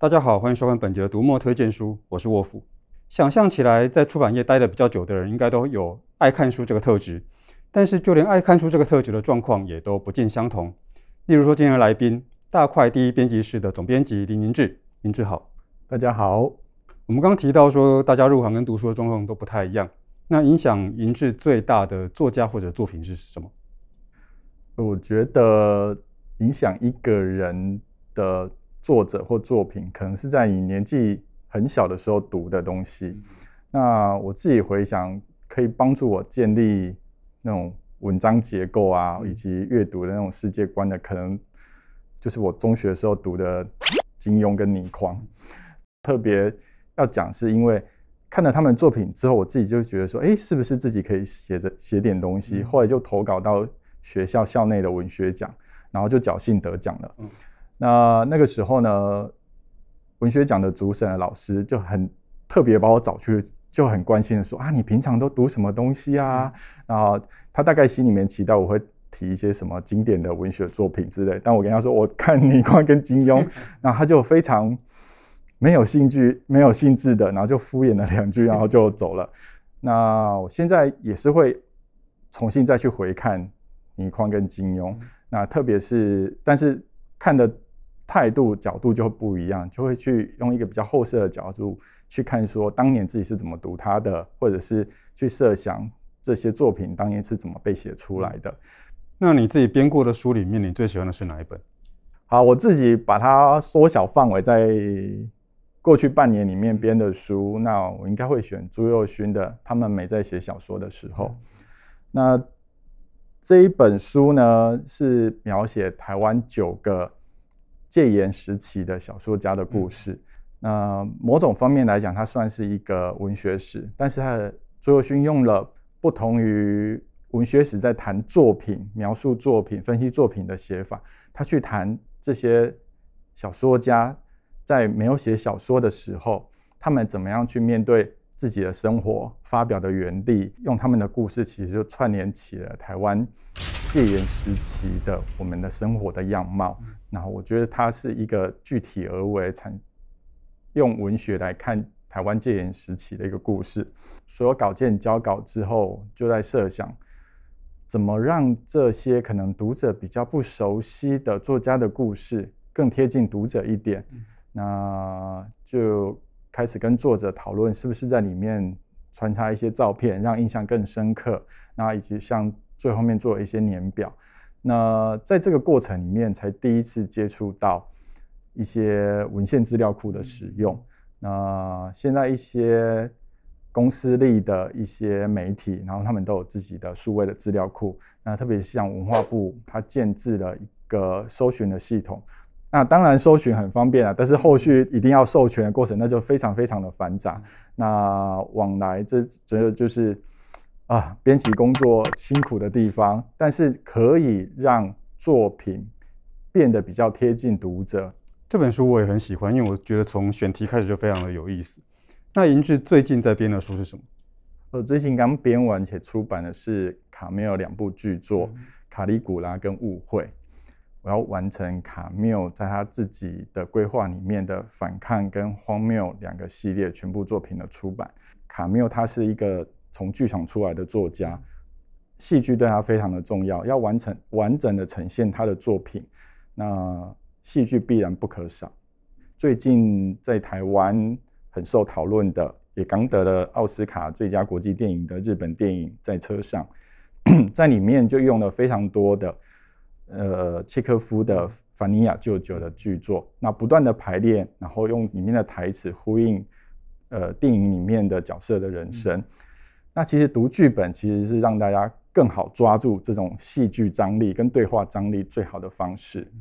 大家好，欢迎收看本集的读墨推荐书，我是沃夫。想象起来，在出版业待的比较久的人，应该都有爱看书这个特质。但是，就连爱看书这个特质的状况，也都不尽相同。例如说，今天的来宾，大块第一编辑室的总编辑林明志，明志好，大家好。我们刚提到说，大家入行跟读书的状况都不太一样。那影响银志最大的作家或者作品是什么？我觉得影响一个人的。作者或作品可能是在你年纪很小的时候读的东西。那我自己回想，可以帮助我建立那种文章结构啊，以及阅读的那种世界观的，可能就是我中学时候读的金庸跟倪匡。特别要讲是因为看了他们作品之后，我自己就觉得说，哎，是不是自己可以写着写点东西？后来就投稿到学校校内的文学奖，然后就侥幸得奖了。那那个时候呢，文学奖的主审的老师就很特别把我找去，就很关心的说啊，你平常都读什么东西啊？然后他大概心里面期待我会提一些什么经典的文学作品之类，但我跟他说我看倪匡跟金庸，那 他就非常没有兴趣、没有兴致的，然后就敷衍了两句，然后就 走了。那我现在也是会重新再去回看倪匡跟金庸，那特别是但是看的。态度角度就不一样，就会去用一个比较厚设的角度去看，说当年自己是怎么读他的，或者是去设想这些作品当年是怎么被写出来的。那你自己编过的书里面，你最喜欢的是哪一本？好，我自己把它缩小范围，在过去半年里面编的书，那我应该会选朱佑勋的。他们没在写小说的时候，那这一本书呢，是描写台湾九个。戒严时期的小说家的故事，那某种方面来讲，它算是一个文学史。但是，他朱有勋用了不同于文学史在谈作品、描述作品、分析作品的写法，他去谈这些小说家在没有写小说的时候，他们怎么样去面对自己的生活、发表的原地，用他们的故事，其实就串联起了台湾戒严时期的我们的生活的样貌。那我觉得它是一个具体而为，用文学来看台湾戒严时期的一个故事。所有稿件交稿之后，就在设想怎么让这些可能读者比较不熟悉的作家的故事更贴近读者一点。那就开始跟作者讨论，是不是在里面穿插一些照片，让印象更深刻。那以及像最后面做了一些年表。那在这个过程里面，才第一次接触到一些文献资料库的使用。那现在一些公司立的一些媒体，然后他们都有自己的数位的资料库。那特别像文化部，它建置了一个搜寻的系统。那当然搜寻很方便啊，但是后续一定要授权的过程，那就非常非常的繁杂。那往来这觉得就是。啊，编辑工作辛苦的地方，但是可以让作品变得比较贴近读者。这本书我也很喜欢，因为我觉得从选题开始就非常的有意思。那银志最近在编的书是什么？我最近刚编完且出版的是卡缪两部巨作《卡利古拉》跟《误会》。我要完成卡缪在他自己的规划里面的反抗跟荒谬两个系列全部作品的出版。卡缪他是一个。从剧场出来的作家，戏剧对他非常的重要。要完成完整的呈现他的作品，那戏剧必然不可少。最近在台湾很受讨论的，也刚得了奥斯卡最佳国际电影的日本电影《在车上》，在里面就用了非常多的，呃，契科夫的《凡尼亚舅舅》的剧作。那不断的排练，然后用里面的台词呼应，呃，电影里面的角色的人生。那其实读剧本其实是让大家更好抓住这种戏剧张力跟对话张力最好的方式。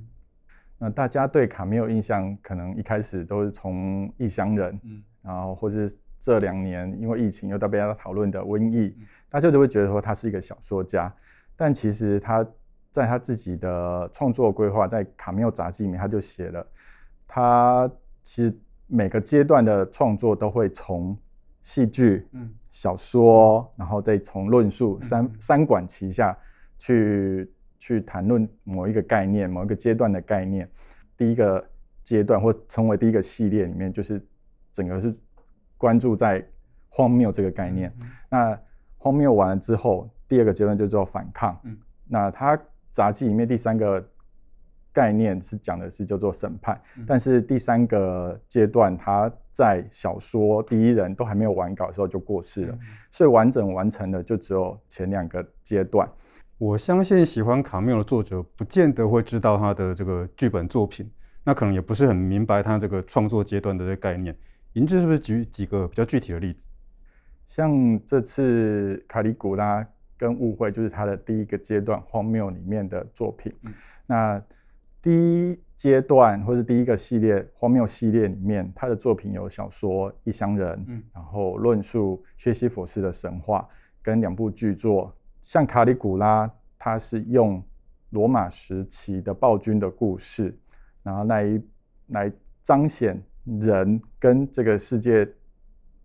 那大家对卡梅印象，可能一开始都是从《异乡人》，嗯，然后或是这两年因为疫情又到大家讨论的《瘟疫》，大家就会觉得说他是一个小说家。但其实他在他自己的创作规划，在卡缪杂记里面，他就写了，他其实每个阶段的创作都会从。戏剧、嗯，小说，然后再从论述三三管齐下，去去谈论某一个概念、某一个阶段的概念。第一个阶段或成为第一个系列里面，就是整个是关注在荒谬这个概念。那荒谬完了之后，第二个阶段就叫做反抗。那他杂技里面第三个概念是讲的是叫做审判，但是第三个阶段它。在小说第一人都还没有完稿的时候就过世了，所以完整完成的就只有前两个阶段。我相信喜欢卡缪的作者不见得会知道他的这个剧本作品，那可能也不是很明白他这个创作阶段的这个概念。银志是不是举几个比较具体的例子？像这次《卡里古拉》跟《误会》，就是他的第一个阶段荒谬里面的作品。那第一阶段或是第一个系列荒谬系列里面，他的作品有小说《异乡人》，然后论述薛西佛斯的神话，跟两部巨作，像《卡里古拉》，他是用罗马时期的暴君的故事，然后来来彰显人跟这个世界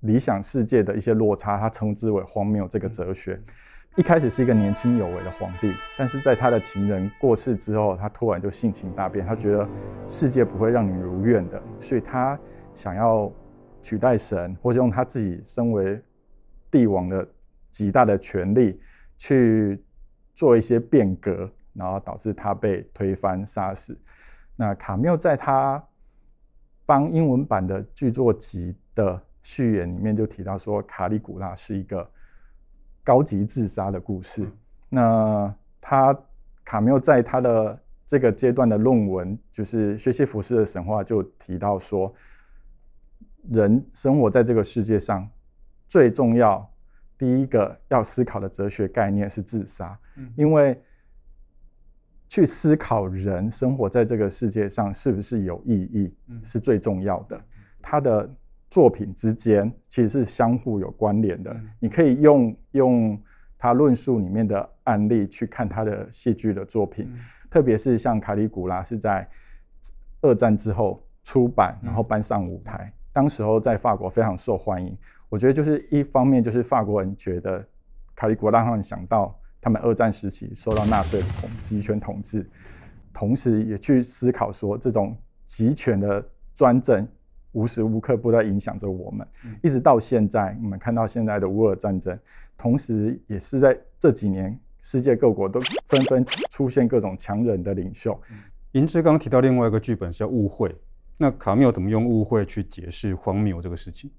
理想世界的一些落差，他称之为荒谬这个哲学。一开始是一个年轻有为的皇帝，但是在他的情人过世之后，他突然就性情大变。他觉得世界不会让你如愿的，所以他想要取代神，或者用他自己身为帝王的极大的权力去做一些变革，然后导致他被推翻杀死。那卡缪在他帮英文版的剧作集的序言里面就提到说，卡利古拉是一个。高级自杀的故事。那他卡缪在他的这个阶段的论文，就是《学习服饰的神话》，就提到说，人生活在这个世界上，最重要第一个要思考的哲学概念是自杀，因为去思考人生活在这个世界上是不是有意义，是最重要的。他的。作品之间其实是相互有关联的。你可以用用他论述里面的案例去看他的戏剧的作品，特别是像《卡里古拉》是在二战之后出版，然后搬上舞台，当时候在法国非常受欢迎。我觉得就是一方面就是法国人觉得《卡里古拉》让他们想到他们二战时期受到纳粹的集权统治，同时也去思考说这种集权的专政。无时无刻不在影响着我们，一直到现在，我们看到现在的乌尔战争，同时也是在这几年，世界各国都纷纷出现各种强人的领袖。银枝刚提到另外一个剧本是叫误会，那卡缪怎么用误会去解释荒谬这个事情？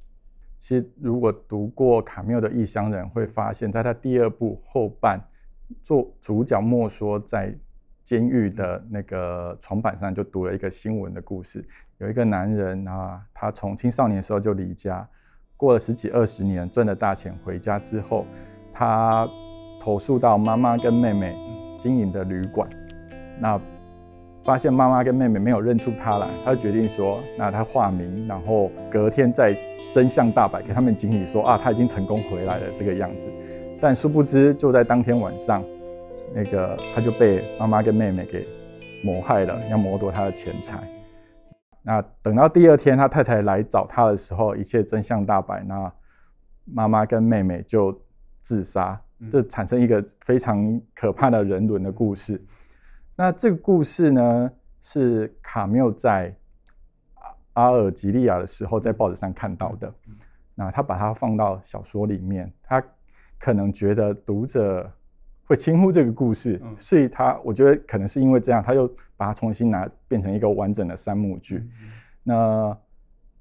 其实，如果读过卡缪的《异乡人》，会发现在他第二部后半做主角莫说在。监狱的那个床板上就读了一个新闻的故事，有一个男人啊，他从青少年时候就离家，过了十几二十年，赚了大钱回家之后，他投诉到妈妈跟妹妹经营的旅馆，那发现妈妈跟妹妹没有认出他来，他就决定说，那他化名，然后隔天再真相大白，给他们经理说啊，他已经成功回来了这个样子，但殊不知就在当天晚上。那个他就被妈妈跟妹妹给谋害了，要谋夺他的钱财。那等到第二天他太太来找他的时候，一切真相大白。那妈妈跟妹妹就自杀，这产生一个非常可怕的人伦的故事。那这个故事呢，是卡缪在阿尔及利亚的时候在报纸上看到的。那他把它放到小说里面，他可能觉得读者。会轻忽这个故事，所以他我觉得可能是因为这样，他又把它重新拿变成一个完整的三幕剧。那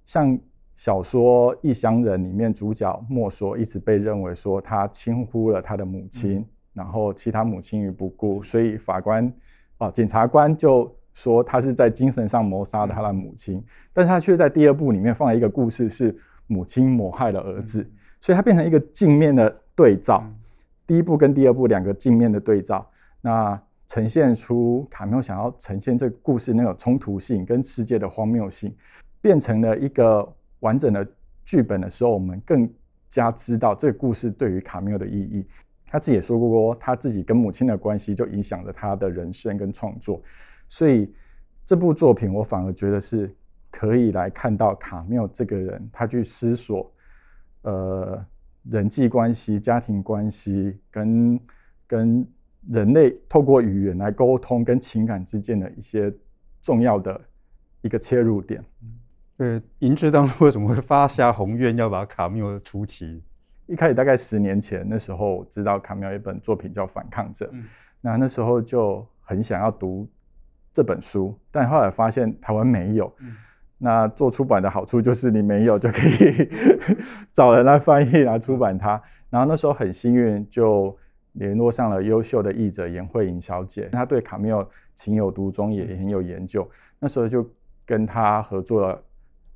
像小说《异乡人》里面主角莫说，一直被认为说他轻忽了他的母亲，然后其他母亲于不顾，所以法官啊检察官就说他是在精神上谋杀他的母亲，但是他却在第二部里面放了一个故事是母亲谋害了儿子，所以它变成一个镜面的对照。第一部跟第二部两个镜面的对照，那呈现出卡缪想要呈现这个故事那种冲突性跟世界的荒谬性，变成了一个完整的剧本的时候，我们更加知道这个故事对于卡缪的意义。他自己也说过，他自己跟母亲的关系就影响着他的人生跟创作。所以这部作品，我反而觉得是可以来看到卡缪这个人，他去思索，呃。人际关系、家庭关系跟跟人类透过语言来沟通跟情感之间的一些重要的一个切入点。对，银志当中为什么会发下宏愿要把卡缪出齐？一开始大概十年前，那时候知道卡缪一本作品叫《反抗者》，那那时候就很想要读这本书，但后来发现台湾没有。那做出版的好处就是，你没有就可以 找人来翻译来出版它。然后那时候很幸运，就联络上了优秀的译者严慧颖小姐，她对卡缪情有独钟，也很有研究。那时候就跟她合作了《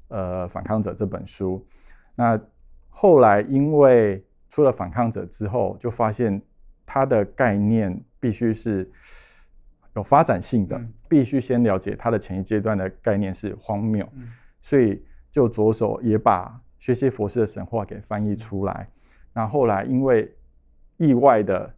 呃反抗者》这本书。那后来因为出了《反抗者》之后，就发现它的概念必须是。有发展性的，必须先了解它的前一阶段的概念是荒谬，所以就着手也把学习佛事的神话给翻译出来。那后来因为意外的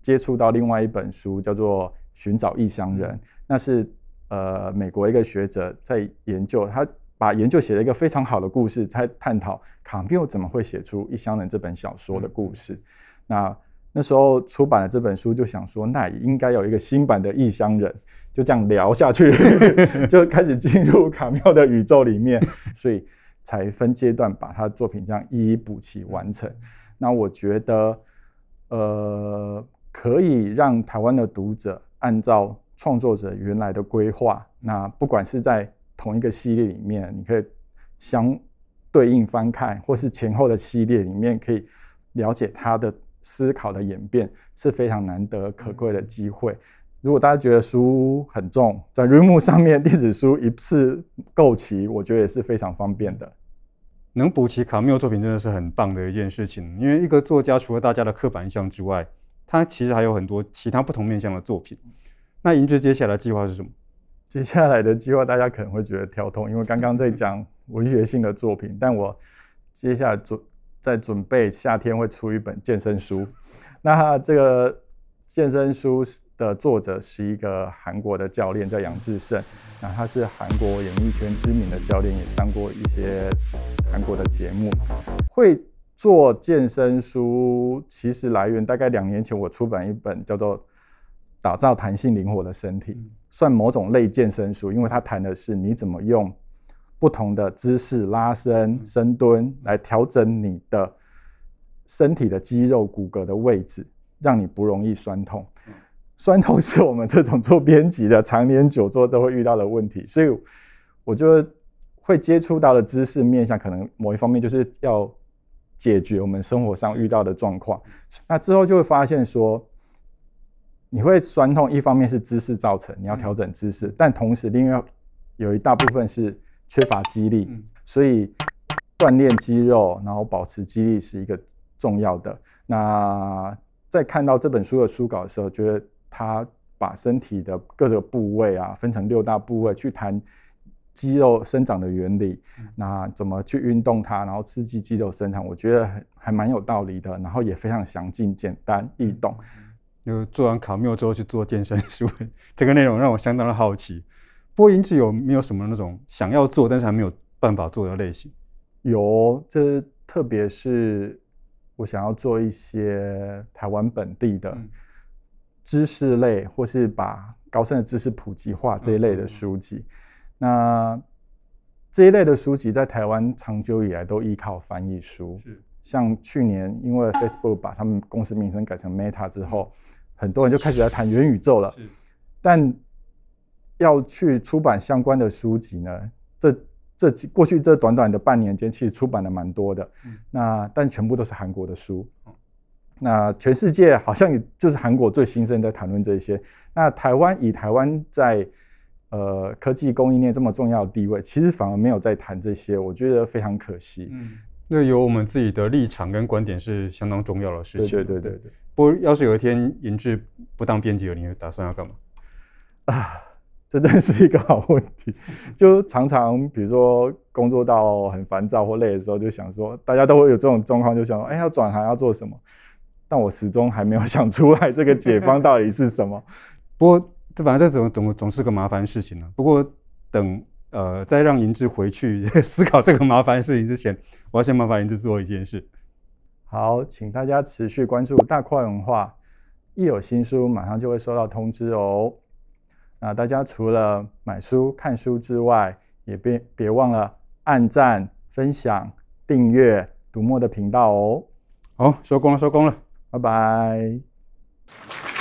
接触到另外一本书，叫做《寻找异乡人》，那是呃美国一个学者在研究，他把研究写了一个非常好的故事，在探讨卡比奥怎么会写出《异乡人》这本小说的故事。那那时候出版了这本书，就想说那应该有一个新版的《异乡人》，就这样聊下去，就开始进入 卡妙的宇宙里面，所以才分阶段把他的作品这样一一补齐完成。那我觉得，呃，可以让台湾的读者按照创作者原来的规划，那不管是在同一个系列里面，你可以相对应翻看，或是前后的系列里面可以了解他的。思考的演变是非常难得可贵的机会。如果大家觉得书很重，在 Rum 上面电子书一次购齐，我觉得也是非常方便的。能补齐卡缪作品真的是很棒的一件事情，因为一个作家除了大家的刻板印象之外，他其实还有很多其他不同面向的作品。那银接接下来的计划是什么？接下来的计划大家可能会觉得跳痛，因为刚刚在讲文学性的作品，但我接下来做。在准备夏天会出一本健身书，那这个健身书的作者是一个韩国的教练，叫杨志胜，那他是韩国演艺圈知名的教练，也上过一些韩国的节目。会做健身书其实来源大概两年前，我出版一本叫做《打造弹性灵活的身体》，算某种类健身书，因为它谈的是你怎么用。不同的姿势拉伸、深蹲来调整你的身体的肌肉、骨骼的位置，让你不容易酸痛。酸痛是我们这种做编辑的常年久坐都会遇到的问题，所以我觉得会接触到的知识面向，可能某一方面就是要解决我们生活上遇到的状况。那之后就会发现说，你会酸痛，一方面是姿势造成，你要调整姿势，但同时另外有一大部分是。缺乏肌力，所以锻炼肌肉，然后保持肌力是一个重要的。那在看到这本书的书稿的时候，觉得他把身体的各个部位啊分成六大部位去谈肌肉生长的原理，那怎么去运动它，然后刺激肌肉生长，我觉得还蛮有道理的。然后也非常详尽、简单易懂。就做完卡缪之后去做健身书，这个内容让我相当的好奇。播音质有没有什么那种想要做但是还没有办法做的类型？有，这特别是我想要做一些台湾本地的知识类，或是把高深的知识普及化这一类的书籍。那这一类的书籍在台湾长久以来都依靠翻译书。是。像去年因为 Facebook 把他们公司名称改成 Meta 之后，很多人就开始来谈元宇宙了。但要去出版相关的书籍呢？这这几过去这短短的半年间，其实出版的蛮多的。那但全部都是韩国的书。那全世界好像也就是韩国最兴盛在谈论这些。那台湾以台湾在呃科技供应链这么重要的地位，其实反而没有在谈这些，我觉得非常可惜。嗯，那有我们自己的立场跟观点是相当重要的，事对对对对。不过要是有一天银制不当编辑了，你打算要干嘛？啊。这真是一个好问题，就常常比如说工作到很烦躁或累的时候，就想说大家都会有这种状况，就想哎要转行要做什么，但我始终还没有 想出来这个解方到底是什么。不过这反正这种总总是个麻烦事情呢。不过等呃再让银志回去 思考这个麻烦事情之前，我要先麻烦银志做一件事。好，请大家持续关注大块文化，一有新书马上就会收到通知哦。那大家除了买书、看书之外，也别别忘了按赞、分享、订阅读墨的频道哦。好，收工了，收工了，拜拜。